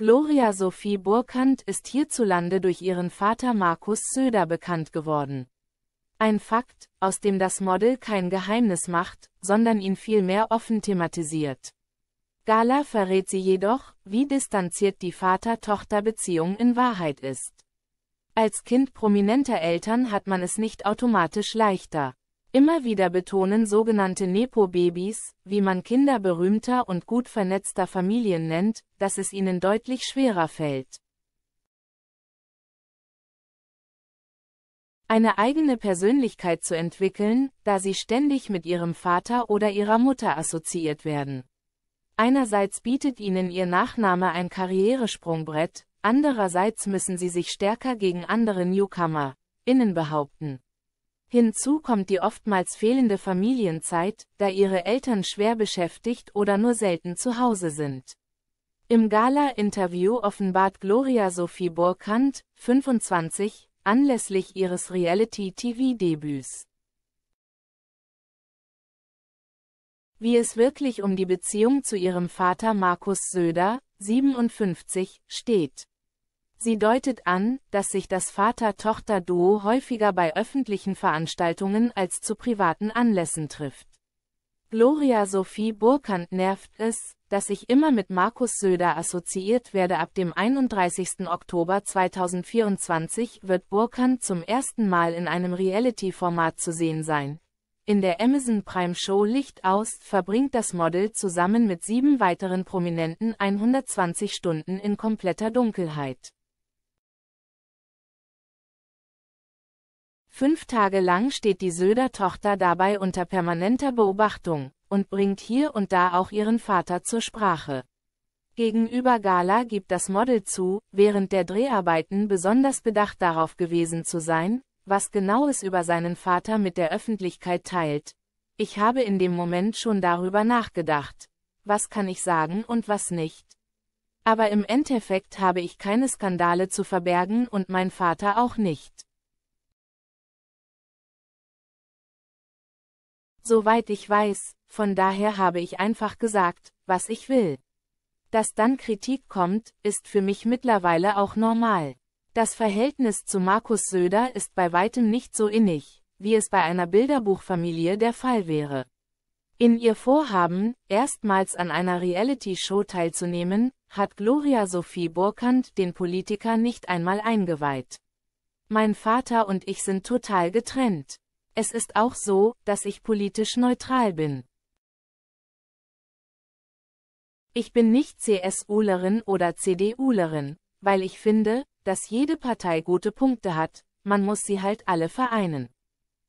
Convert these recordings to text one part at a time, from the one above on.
Gloria Sophie Burkhardt ist hierzulande durch ihren Vater Markus Söder bekannt geworden. Ein Fakt, aus dem das Model kein Geheimnis macht, sondern ihn vielmehr offen thematisiert. Gala verrät sie jedoch, wie distanziert die Vater-Tochter-Beziehung in Wahrheit ist. Als Kind prominenter Eltern hat man es nicht automatisch leichter. Immer wieder betonen sogenannte Nepo-Babys, wie man Kinder berühmter und gut vernetzter Familien nennt, dass es ihnen deutlich schwerer fällt. eine eigene Persönlichkeit zu entwickeln, da sie ständig mit ihrem Vater oder ihrer Mutter assoziiert werden. Einerseits bietet ihnen ihr Nachname ein Karrieresprungbrett, andererseits müssen sie sich stärker gegen andere Newcomer, innen behaupten. Hinzu kommt die oftmals fehlende Familienzeit, da ihre Eltern schwer beschäftigt oder nur selten zu Hause sind. Im Gala-Interview offenbart Gloria Sophie Burkhardt, 25, anlässlich ihres Reality-TV-Debüts, wie es wirklich um die Beziehung zu ihrem Vater Markus Söder, 57, steht. Sie deutet an, dass sich das Vater-Tochter-Duo häufiger bei öffentlichen Veranstaltungen als zu privaten Anlässen trifft. Gloria Sophie Burkhardt nervt es, dass ich immer mit Markus Söder assoziiert werde. Ab dem 31. Oktober 2024 wird Burkhardt zum ersten Mal in einem Reality-Format zu sehen sein. In der Amazon Prime Show Licht aus verbringt das Model zusammen mit sieben weiteren Prominenten 120 Stunden in kompletter Dunkelheit. Fünf Tage lang steht die Söder-Tochter dabei unter permanenter Beobachtung und bringt hier und da auch ihren Vater zur Sprache. Gegenüber Gala gibt das Model zu, während der Dreharbeiten besonders bedacht darauf gewesen zu sein, was genau es über seinen Vater mit der Öffentlichkeit teilt. Ich habe in dem Moment schon darüber nachgedacht. Was kann ich sagen und was nicht? Aber im Endeffekt habe ich keine Skandale zu verbergen und mein Vater auch nicht. soweit ich weiß, von daher habe ich einfach gesagt, was ich will. Dass dann Kritik kommt, ist für mich mittlerweile auch normal. Das Verhältnis zu Markus Söder ist bei weitem nicht so innig, wie es bei einer Bilderbuchfamilie der Fall wäre. In ihr Vorhaben, erstmals an einer Reality-Show teilzunehmen, hat Gloria Sophie Burkhardt den Politiker nicht einmal eingeweiht. Mein Vater und ich sind total getrennt. Es ist auch so, dass ich politisch neutral bin. Ich bin nicht CSUlerin oder CDUlerin, weil ich finde, dass jede Partei gute Punkte hat, man muss sie halt alle vereinen.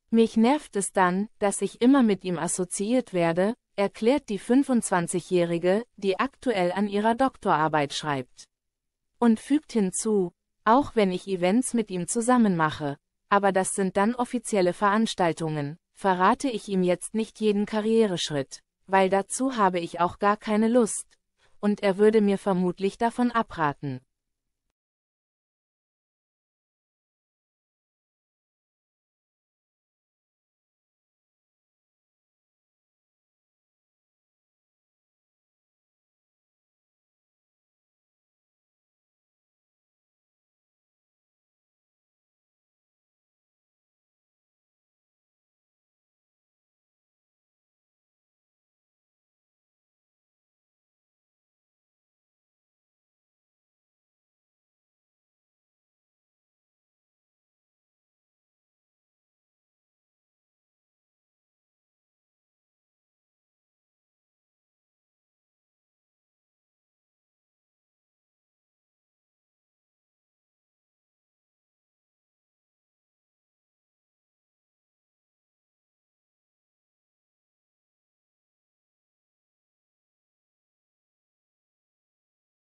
Mich nervt es dann, dass ich immer mit ihm assoziiert werde, erklärt die 25-Jährige, die aktuell an ihrer Doktorarbeit schreibt. Und fügt hinzu, auch wenn ich Events mit ihm zusammen mache, aber das sind dann offizielle Veranstaltungen, verrate ich ihm jetzt nicht jeden Karriereschritt, weil dazu habe ich auch gar keine Lust. Und er würde mir vermutlich davon abraten.